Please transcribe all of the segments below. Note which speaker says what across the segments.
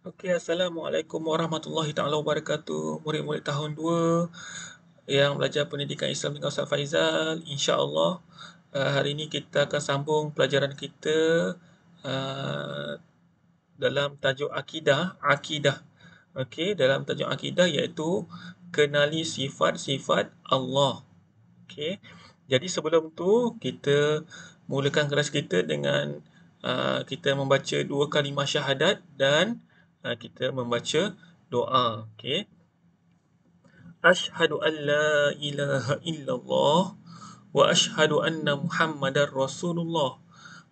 Speaker 1: Okey, Assalamualaikum warahmatullahi taala wabarakatuh. Murid-murid tahun 2 yang belajar pendidikan Islam dengan Ustaz Faizal, insya-Allah eh, hari ini kita akan sambung pelajaran kita eh, dalam tajuk akidah, akidah. Okey, dalam tajuk akidah iaitu kenali sifat-sifat Allah. Okey. Jadi sebelum tu kita mulakan kelas kita dengan uh, kita membaca dua kalimah syahadat dan Ha, kita membaca doa okey Ashhadu alla ilaha illallah wa ashhadu anna Muhammadar Rasulullah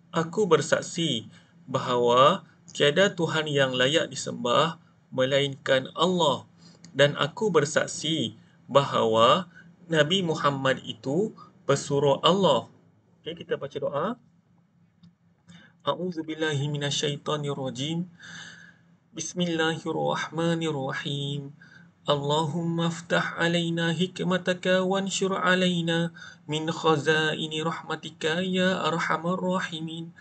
Speaker 1: Aku bersaksi bahawa tiada tuhan yang layak disembah melainkan Allah dan aku bersaksi bahawa Nabi Muhammad itu pesuruh Allah. Okey kita baca doa. A'udzu billahi minasyaitonir rajim. Bismillahirrahmanirrahim. Allahumma aftah alaina hikmataka wanshur alaina min khazaini rahmatika ya arhamar rahimin.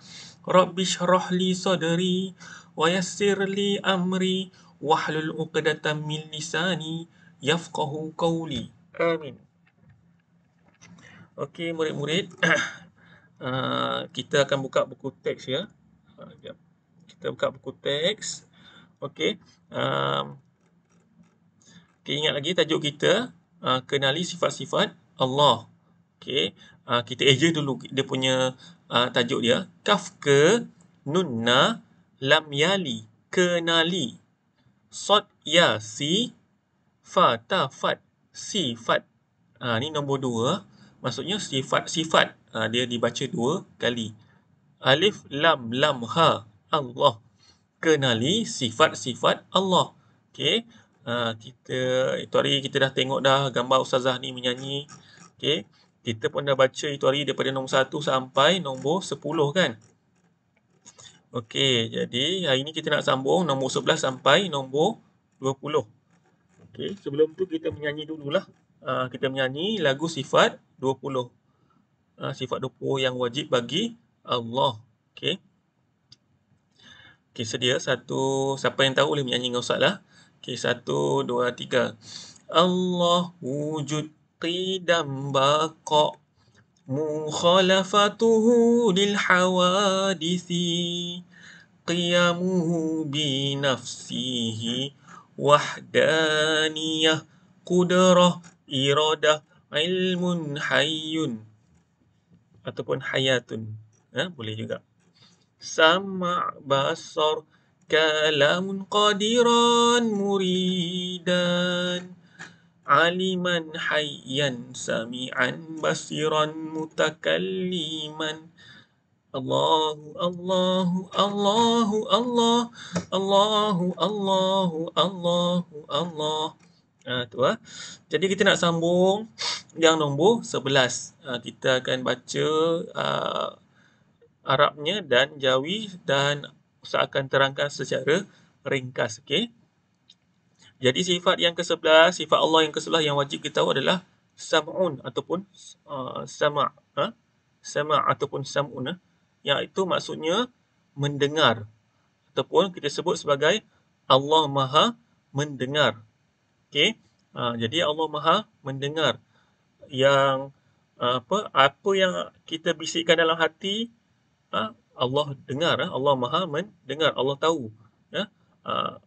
Speaker 1: Rabbi shrah li sadri wa yassir li amri wa hlul uqdatan min lisani yafqahu qawli. Amin. Okey murid-murid, uh, kita akan buka buku teks ya. Uh, kita buka buku teks. Okey. Um, okay, ingat lagi tajuk kita uh, kenali sifat-sifat Allah. Okey. Uh, kita eja dulu dia punya uh, tajuk dia. Kaf ke nunna lam yali kenali. Sot ya si fa ta fat sifat. uh, ah, ni nombor dua. Maksudnya sifat-sifat. Uh, ah, dia dibaca dua kali. Alif lam lam ha Allah kenali sifat-sifat Allah. Okey. Uh, kita itu hari kita dah tengok dah gambar ustazah ni menyanyi. Okey. Kita pun dah baca itu hari daripada nombor 1 sampai nombor 10 kan? Okey, jadi hari ini kita nak sambung nombor 11 sampai nombor 20. Okey, sebelum tu kita menyanyi dululah. Uh, kita menyanyi lagu sifat 20. Uh, ah, sifat 20 yang wajib bagi Allah. Okey. Okey, sedia. Satu, siapa yang tahu boleh menyanyi dengan Ustaz lah. Okey, satu, dua, tiga. Allah wujud tidam baqa' mukhalafatuhu lil hawadithi qiyamuhu bi nafsihi wahdaniyah qudrah iradah ilmun hayyun ataupun hayatun ha? boleh juga sama basar kalamun qadiran muridan aliman hayyan sami'an basiran mutakalliman Allahu Allahu Allahu Allah Allahu Allahu Allahu Allah Ha, tu lah. Jadi kita nak sambung yang nombor 11. Ha, kita akan baca ah, Arabnya dan Jawi dan saya akan terangkan secara ringkas. Okay? Jadi sifat yang ke-11, sifat Allah yang ke-11 yang wajib kita tahu adalah sam'un ataupun uh, sama' ha? sama ataupun sam'un ha? iaitu maksudnya mendengar ataupun kita sebut sebagai Allah Maha mendengar. Okey. Ha, jadi Allah Maha mendengar yang apa apa yang kita bisikkan dalam hati Ha? Allah dengar, ha? Allah maha mendengar, Allah tahu. Ya? Ha?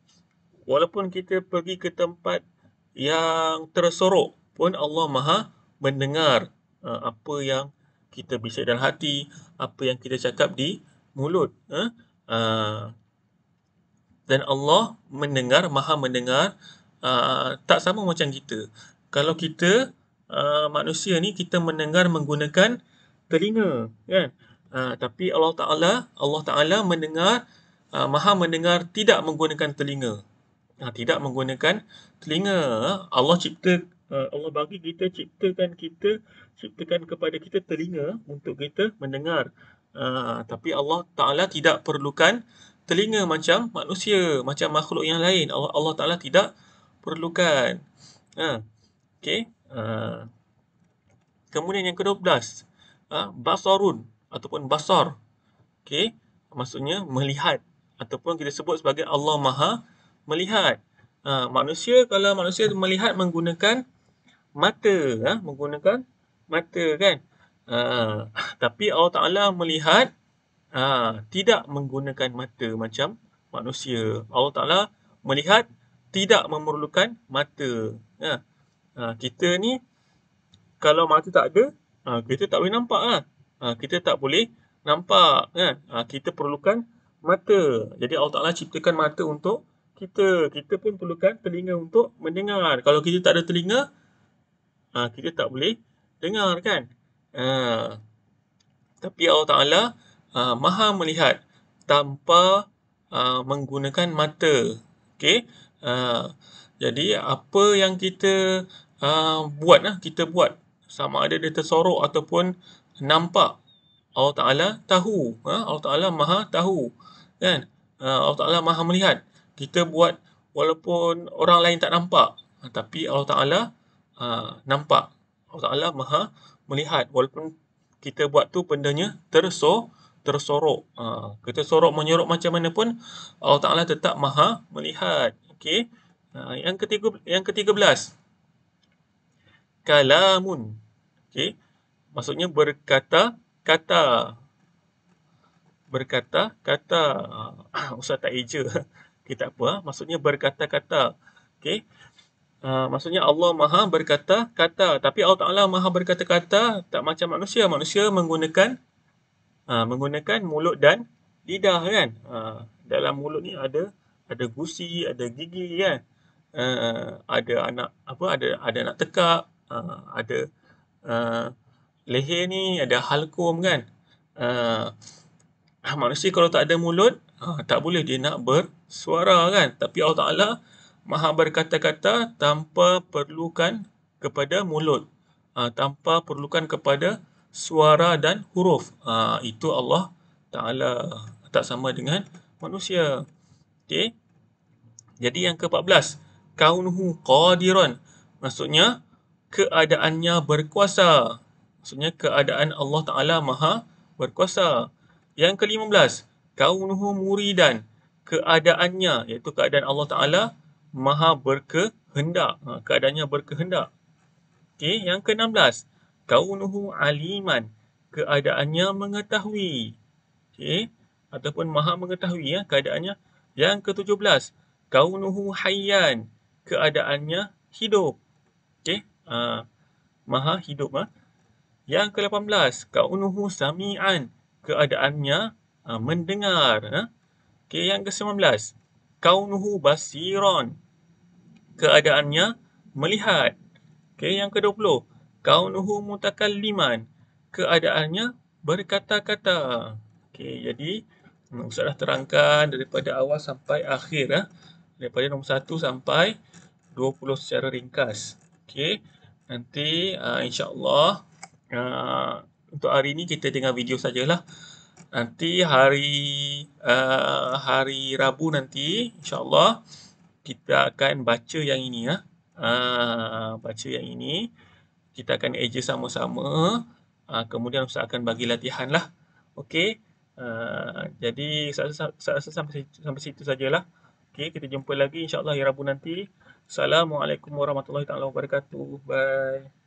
Speaker 1: walaupun kita pergi ke tempat yang tersorok pun Allah maha mendengar apa yang kita bisik dalam hati, apa yang kita cakap di mulut. dan Allah mendengar, maha mendengar, tak sama macam kita. Kalau kita, manusia ni, kita mendengar menggunakan telinga. Kan? Ya. Uh, tapi Allah Taala Allah Taala mendengar uh, Maha mendengar tidak menggunakan telinga. Uh, tidak menggunakan telinga. Allah cipta uh, Allah bagi kita ciptakan kita ciptakan kepada kita telinga untuk kita mendengar. Uh, tapi Allah Taala tidak perlukan telinga macam manusia, macam makhluk yang lain. Allah Allah Taala tidak perlukan. Ha. Uh, Okey. Uh, kemudian yang ke-12. Ha, uh, basarun ataupun basar. Okey, maksudnya melihat ataupun kita sebut sebagai Allah Maha melihat. Ha, manusia kalau manusia melihat menggunakan mata, ha? menggunakan mata kan. Ha, tapi Allah Taala melihat ha, tidak menggunakan mata macam manusia. Allah Taala melihat tidak memerlukan mata. Ha. Ha, kita ni kalau mata tak ada, ha, kita tak boleh nampak Ha ha, kita tak boleh nampak kan ha, kita perlukan mata jadi Allah Taala ciptakan mata untuk kita kita pun perlukan telinga untuk mendengar kalau kita tak ada telinga ha, kita tak boleh dengar kan ha, tapi Allah Taala ha, maha melihat tanpa ha, menggunakan mata okey ha, jadi apa yang kita ha, buat lah, kita buat sama ada dia tersorok ataupun nampak Allah Ta'ala tahu ha? Allah Ta'ala maha tahu kan uh, Allah Ta'ala maha melihat kita buat walaupun orang lain tak nampak ha, tapi Allah Ta'ala uh, nampak Allah Ta'ala maha melihat walaupun kita buat tu bendanya tersor tersorok uh, kita sorok menyorok macam mana pun Allah Ta'ala tetap maha melihat Okay, uh, yang ketiga yang ketiga belas kalamun okay maksudnya berkata kata berkata kata usah tak eja okay, tak apa ah? maksudnya berkata kata okey Uh, maksudnya Allah maha berkata-kata Tapi Allah Ta'ala maha berkata-kata Tak macam manusia Manusia menggunakan uh, Menggunakan mulut dan lidah kan uh, Dalam mulut ni ada Ada gusi, ada gigi kan uh, Ada anak apa Ada ada anak tekak uh, Ada uh, leher ni ada halkum kan. Uh, manusia kalau tak ada mulut, uh, tak boleh dia nak bersuara kan. Tapi Allah Ta'ala maha berkata-kata tanpa perlukan kepada mulut. Uh, tanpa perlukan kepada suara dan huruf. Uh, itu Allah Ta'ala tak sama dengan manusia. Okay. Jadi yang ke-14. Kaunuhu qadiran. Maksudnya, keadaannya berkuasa. Maksudnya keadaan Allah Ta'ala maha berkuasa. Yang ke-15, kaunuhu muridan. Keadaannya, iaitu keadaan Allah Ta'ala maha berkehendak. Ha, keadaannya berkehendak. Okay, yang ke-16, kaunuhu aliman. Keadaannya mengetahui. Okay, ataupun maha mengetahui ya, keadaannya. Yang ke-17, kaunuhu hayyan. Keadaannya hidup. Okay, ha, maha hidup. Ha. Yang ke-18, kaunuhu sami'an. Keadaannya uh, mendengar. Eh? Ha? Okey, yang ke-19, kaunuhu basiron, Keadaannya melihat. Okay, yang ke-20, kaunuhu mutakalliman. Keadaannya berkata-kata. Okay, jadi hmm, Ustaz dah terangkan daripada awal sampai akhir. Eh? Daripada nombor 1 sampai 20 secara ringkas. Okay, nanti uh, ah, insyaAllah. Uh, untuk hari ini kita tengah video sajalah. Nanti hari uh, hari Rabu nanti insya-Allah kita akan baca yang ini ya, Uh, baca yang ini kita akan eja sama-sama. Uh, kemudian saya akan bagi latihan lah. Okey. Uh, jadi saya rasa sampai situ, sampai situ sajalah. Okey, kita jumpa lagi insya-Allah hari Rabu nanti. Assalamualaikum warahmatullahi taala wabarakatuh. Bye.